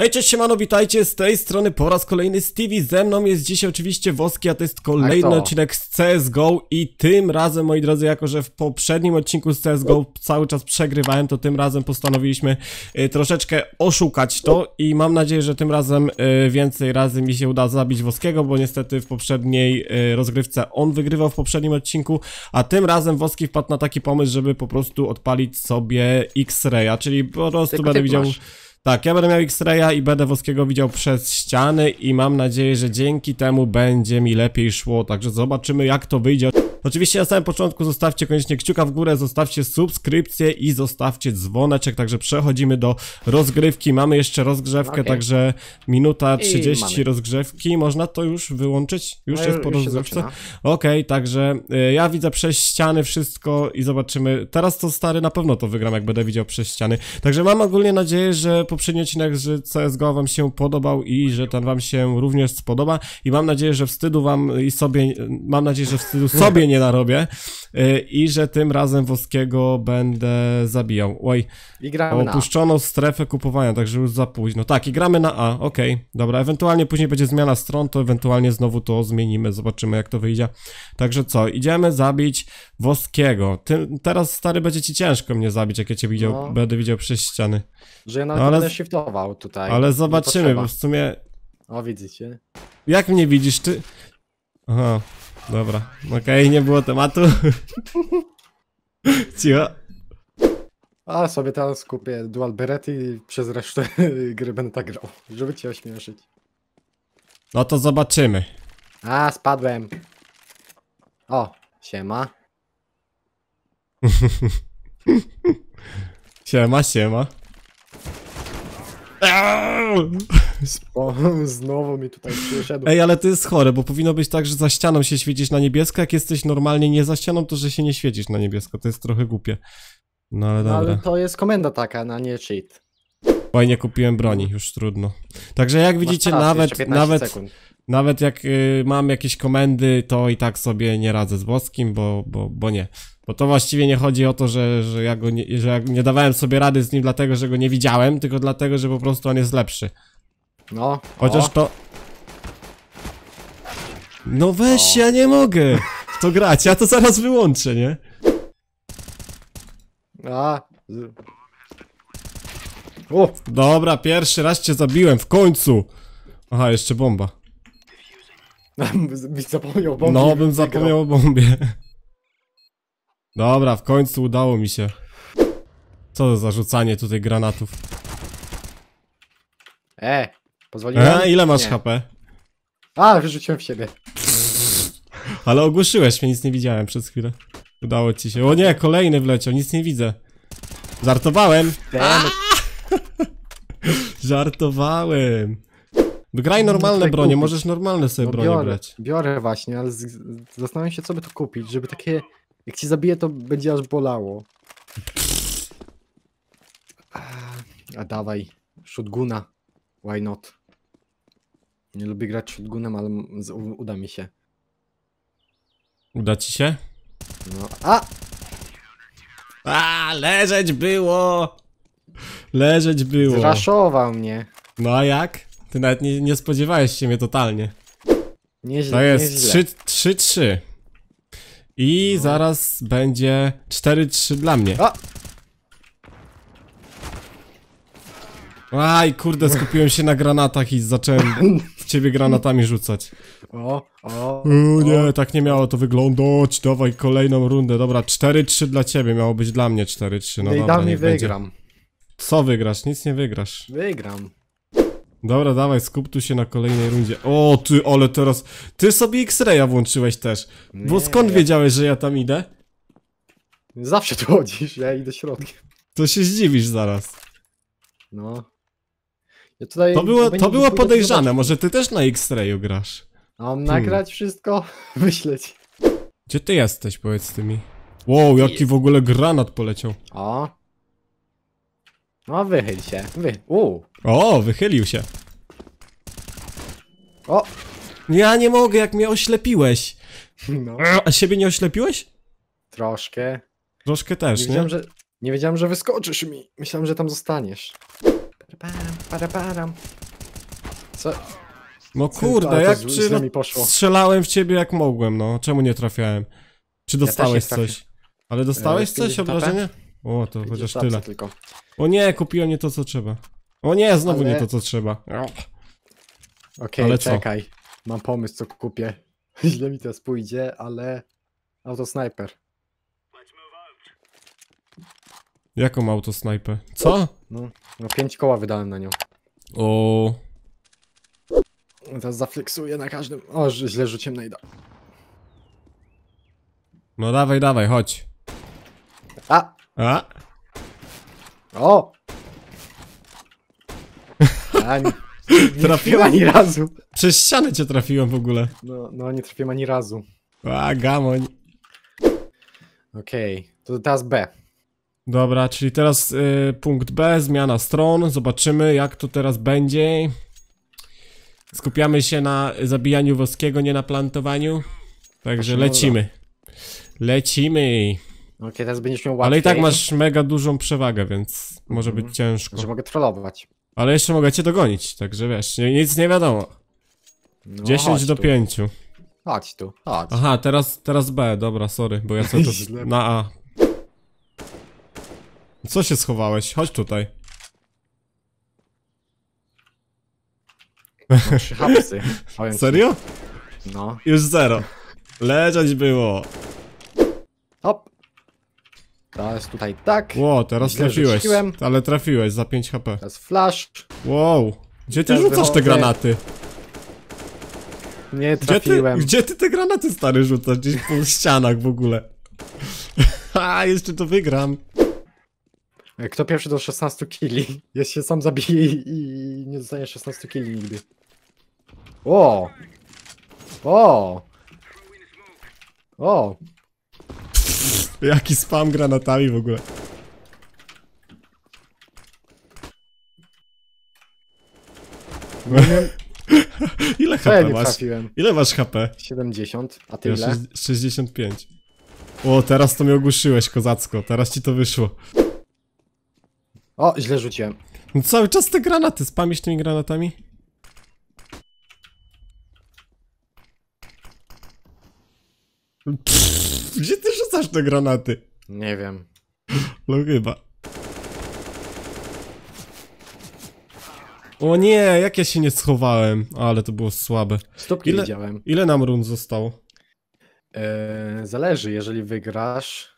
Hej, cześć, siemano, witajcie, z tej strony po raz kolejny Stevie, ze mną jest dzisiaj oczywiście Woski, a to jest kolejny tak odcinek z CSGO i tym razem, moi drodzy, jako że w poprzednim odcinku z CSGO cały czas przegrywałem, to tym razem postanowiliśmy y, troszeczkę oszukać to i mam nadzieję, że tym razem y, więcej razy mi się uda zabić Woskiego, bo niestety w poprzedniej y, rozgrywce on wygrywał w poprzednim odcinku, a tym razem Woski wpadł na taki pomysł, żeby po prostu odpalić sobie X-Raya, czyli po prostu Tylko będę widział... Masz tak, ja będę miał X-Raya i będę Woskiego widział przez ściany i mam nadzieję, że dzięki temu będzie mi lepiej szło, także zobaczymy jak to wyjdzie. Oczywiście na samym początku zostawcie koniecznie kciuka w górę, zostawcie subskrypcję i zostawcie dzwoneczek, także przechodzimy do rozgrywki. Mamy jeszcze rozgrzewkę, okay. także minuta 30 rozgrzewki. Można to już wyłączyć? Już no, jest po rozgrzewce? Okej, okay, także y, ja widzę przez ściany wszystko i zobaczymy. Teraz to stary, na pewno to wygram, jak będę widział przez ściany. Także mam ogólnie nadzieję, że poprzedni odcinek, że CSGO wam się podobał i że ten wam się również spodoba i mam nadzieję, że wstydu wam i sobie, mam nadzieję, że wstydu sobie nie narobię y, i że tym razem Woskiego będę zabijał. Oj, I opuszczono strefę kupowania, także już za późno. Tak, i gramy na A, okej, okay, dobra, ewentualnie później będzie zmiana stron, to ewentualnie znowu to zmienimy, zobaczymy jak to wyjdzie. Także co, idziemy zabić Woskiego. Ty, teraz stary będzie ci ciężko mnie zabić, jak ja cię widział, no. będę widział przez ściany. Że ja no, nawet no, ale będę shiftował tutaj. Ale zobaczymy, bo w sumie... O, widzicie? Jak mnie widzisz, ty... Aha, dobra. Okej, okay, nie było tematu. Cicho. A sobie teraz kupię dual beret i przez resztę gry będę tak grał, żeby cię ośmieszyć. No to zobaczymy. A, spadłem. O, siema. siema, siema znowu mi tutaj przyszedł. Ej, ale to jest chore, bo powinno być tak, że za ścianą się świecisz na niebiesko, jak jesteś normalnie nie za ścianą, to że się nie świecisz na niebiesko, to jest trochę głupie. No ale no, dobra. Ale to jest komenda taka, na no, nie cheat. Fajnie kupiłem broni, już trudno. Także jak widzicie, nawet, nawet, nawet jak y, mam jakieś komendy, to i tak sobie nie radzę z boskim, bo, bo, bo nie. Bo to właściwie nie chodzi o to, że, że ja go nie, że ja nie dawałem sobie rady z nim dlatego, że go nie widziałem, tylko dlatego, że po prostu on jest lepszy. No. Chociaż o. to... No weź, o. ja nie mogę w to grać, ja to zaraz wyłączę, nie? A. O. Dobra, pierwszy raz cię zabiłem, w końcu! Aha, jeszcze bomba. zapomniał o bombie. No, bym zapomniał o bombie. Dobra, w końcu udało mi się. Co za rzucanie tutaj granatów. E, pozwoliłem? E, ile masz nie. HP? A, wyrzuciłem w siebie. Ale ogłuszyłeś mnie, nic nie widziałem przez chwilę. Udało ci się. O nie, kolejny wleciał, nic nie widzę. Żartowałem! Żartowałem! Graj normalne no, bronie, kupić. możesz normalne sobie no, bronie biorę, brać. Biorę właśnie, ale z, zastanawiam się co by tu kupić, żeby takie jak cię zabije, to będzie aż bolało. A dawaj, shotguna. Why not? Nie lubię grać shotgunem, ale uda mi się. Uda ci się? No, a! A, leżeć było! Leżeć było. Zraszował mnie. No a jak? Ty nawet nie, nie spodziewałeś się mnie totalnie. Nieźle, To jest 3-3. I no. zaraz będzie 4-3 dla mnie. A! Aj, kurde, skupiłem się na granatach i zacząłem w ciebie granatami rzucać. O, o, o. nie, tak nie miało to wyglądać. Dawaj kolejną rundę. Dobra, 4-3 dla ciebie, miało być dla mnie 4-3. No, no dobra, i dawniej wygram. Będzie. Co wygrasz? Nic nie wygrasz. Wygram. Dobra, dawaj, skup tu się na kolejnej rundzie. O, ty, ale teraz... Ty sobie X-Raya włączyłeś też. Bo skąd ja... wiedziałeś, że ja tam idę? Zawsze tu chodzisz, ja idę środkiem. To się zdziwisz zaraz. No. Ja tutaj to było, to było podejrzane, może ty też na X-Rayu grasz. A mam hmm. nagrać wszystko? myśleć. Gdzie ty jesteś, powiedz ty mi? Wow, jaki w ogóle granat poleciał. O. No wychyl się, wy... Uuu. O, wychylił się. O! Ja nie mogę, jak mnie oślepiłeś. No. A siebie nie oślepiłeś? Troszkę. Troszkę też, nie? Wiedziałem, nie? Że, nie wiedziałem, że wyskoczysz mi. Myślałem, że tam zostaniesz. Co? No kurde, jak czy no, strzelałem w ciebie jak mogłem, no. Czemu nie trafiałem? Czy dostałeś ja coś? Ale dostałeś e, coś, obrażenie? O, to chociaż tyle. Tylko. O nie, kupiłem nie to, co trzeba. O nie, znowu Ale- nie to co trzeba. Okej, Ale co? czekaj. Mam pomysł, co kupię. Źle mi teraz pójdzie, ale... Autosniper. Jaką autosnajpę? Co? No, no pięć koła wydałem na nią. O. Teraz zafleksuję na każdym... O, źle rzuciłem najda. No dawaj, dawaj, chodź. A! A? O! Ani. Nie trafiłem ani razu. Przez ścianę cię trafiłem w ogóle. No, no nie trafiłem ani razu. A, gamoń. Okej, okay, to teraz B. Dobra, czyli teraz y, punkt B, zmiana stron. Zobaczymy, jak to teraz będzie. Skupiamy się na zabijaniu woskiego, nie na plantowaniu. Także lecimy. Lecimy. Okej, okay, teraz będziesz miał łatwiej. Ale i tak masz mega dużą przewagę, więc może mm -hmm. być mhm. ciężko. Że mogę trollować. Ale jeszcze mogę cię dogonić, także wiesz, nic nie wiadomo. No, 10 do tu. 5. Chodź tu, chodź. Aha, teraz, teraz B, dobra, sorry, bo ja sobie to na A. Co się schowałeś? Chodź tutaj. No, trzy Serio? No. Już zero. Leżeć było. Hop. To jest tutaj tak. Wow, teraz trafiłeś. rzuciłem. Ale trafiłeś za 5 HP. Teraz flash. Wow. Gdzie ty Też rzucasz te granaty? Nie Gdzie ty, trafiłem. gdzie ty te granaty stary rzucasz? Gdzieś po ścianach w ogóle. A, jeszcze to wygram. E, kto pierwszy do 16 killi? Ja się sam zabiję i, i nie dostanie 16 killi nigdy. O! O! O! Jaki spam granatami w ogóle. No ile HP ja masz? Trafiłem? Ile masz HP? 70, a ty ja ile? 65. O, teraz to mnie ogłuszyłeś, kozacko. Teraz ci to wyszło. O, źle rzuciłem. No cały czas te granaty, spamisz tymi granatami? Pff, gdzie ty rzucasz te granaty? Nie wiem. No chyba. O nie, jak ja się nie schowałem. Ale to było słabe. Stopki ile, widziałem. Ile nam rund zostało? E, zależy, jeżeli wygrasz,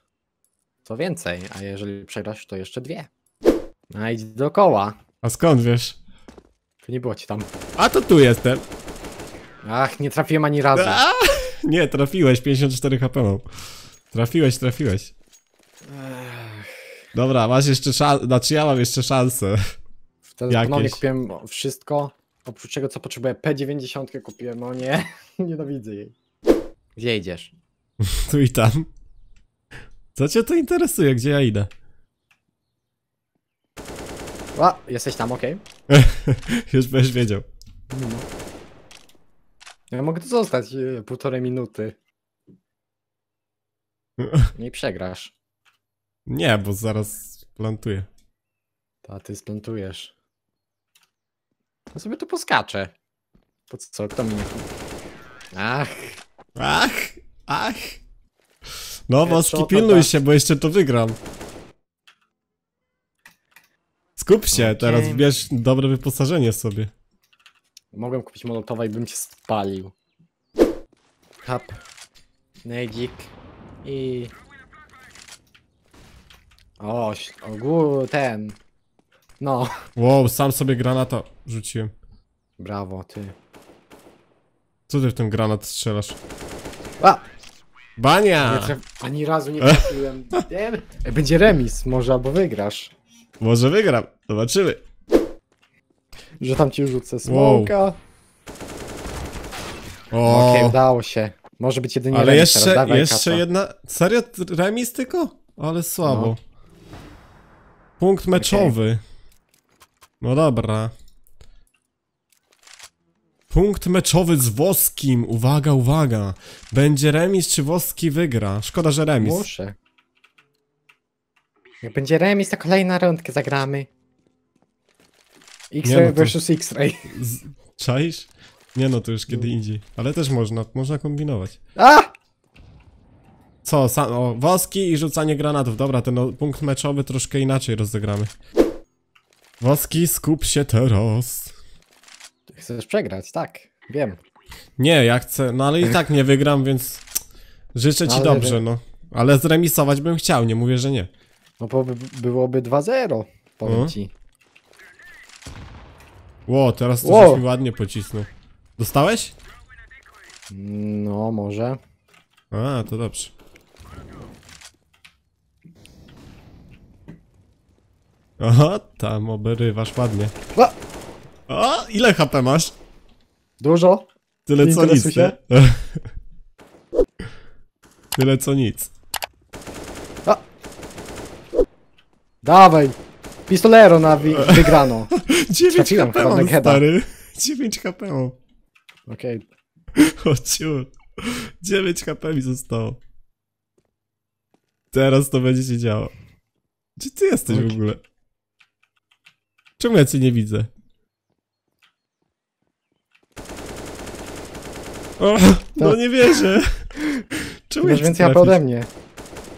to więcej, a jeżeli przegrasz, to jeszcze dwie. A idź dookoła. A skąd wiesz? nie było ci tam. A to tu jestem. Ach, nie trafiłem ani razu. A! Nie, trafiłeś, 54 HP mam. Trafiłeś, trafiłeś. Dobra, masz jeszcze szansę, znaczy ja mam jeszcze szansę. Wtedy no, ponownie kupiłem wszystko, oprócz tego co potrzebuję P90 kupiłem, o no nie, nienawidzę jej. Gdzie idziesz? Tu i tam. Co cię to interesuje, gdzie ja idę? O, jesteś tam, okej. Już byś wiedział. Mhm. Ja mogę tu zostać e, półtorej minuty. Nie przegrasz. Nie, bo zaraz plantuję. To ty splantujesz. Ja no sobie tu poskaczę. Po co? Kto mnie... Ach, Ach, ach. No, Boski, pilnuj się, bo jeszcze to wygram. Skup się, no, teraz Okej. bierz dobre wyposażenie sobie. Mogłem kupić molotowa i bym cię spalił. Hap. Nejdzik. I... O, ogół ten. No. Wow, sam sobie granata rzuciłem. Brawo, ty. Co ty w ten granat strzelasz? A! Bania! Nie ani razu nie trafiłem. Będzie remis, może albo wygrasz. Może wygram, zobaczymy że tam ci rzucę smoka. Wow. O. Okej, udało się. Może być jedynie Ale remis jeszcze, Dawaj, jeszcze jedna... Serio? Remis tylko? Ale słabo. No. Punkt meczowy. No dobra. Punkt meczowy z Woskim. Uwaga, uwaga. Będzie remis, czy Woski wygra? Szkoda, że remis. Muszę. Jak będzie remis, to kolejna rundkę zagramy. X-Ray no to... versus X-Ray. Czaisz? Nie no, to już kiedy no. indziej. Ale też można, można kombinować. A! Co, o, woski i rzucanie granatów. Dobra, ten o, punkt meczowy troszkę inaczej rozegramy. Woski, skup się teraz. Ty chcesz przegrać, tak, wiem. Nie, ja chcę, no ale i tak nie wygram, więc życzę ci ale dobrze, no. Ale zremisować bym chciał, nie mówię, że nie. No bo by, byłoby 2-0, powiem mhm. ci. Ło, teraz coś Ło. mi ładnie pocisnął. Dostałeś? No, może. A, to dobrze. Aha, tam oberywasz ładnie. A! O, ile HP masz? Dużo. Tyle co nic, nie? Tyle co nic. Dawaj! Pistolero na wi wygraną. 9 Trafiłem HP mam, stary. 9 HP Okej. Okay. O ciur. 9 HP mi zostało. Teraz to będzie się działo. Gdzie ty jesteś okay. w ogóle? Czemu ja cię nie widzę? O, no nie wierzę. Czemu ja cię trafić? mnie.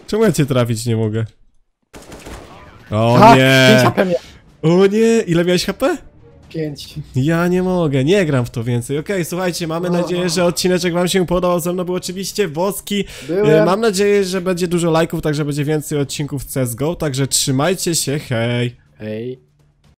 Czemu ja cię trafić nie mogę? O tak, nie! 5 HP miałem. O nie! Ile miałeś HP? 5. Ja nie mogę, nie gram w to więcej. Okej, słuchajcie, mamy no, no. nadzieję, że odcineczek wam się podobał. Ze mną był oczywiście Woski. Byłem. E, mam nadzieję, że będzie dużo lajków, także będzie więcej odcinków CSGO, także trzymajcie się, hej! Hej.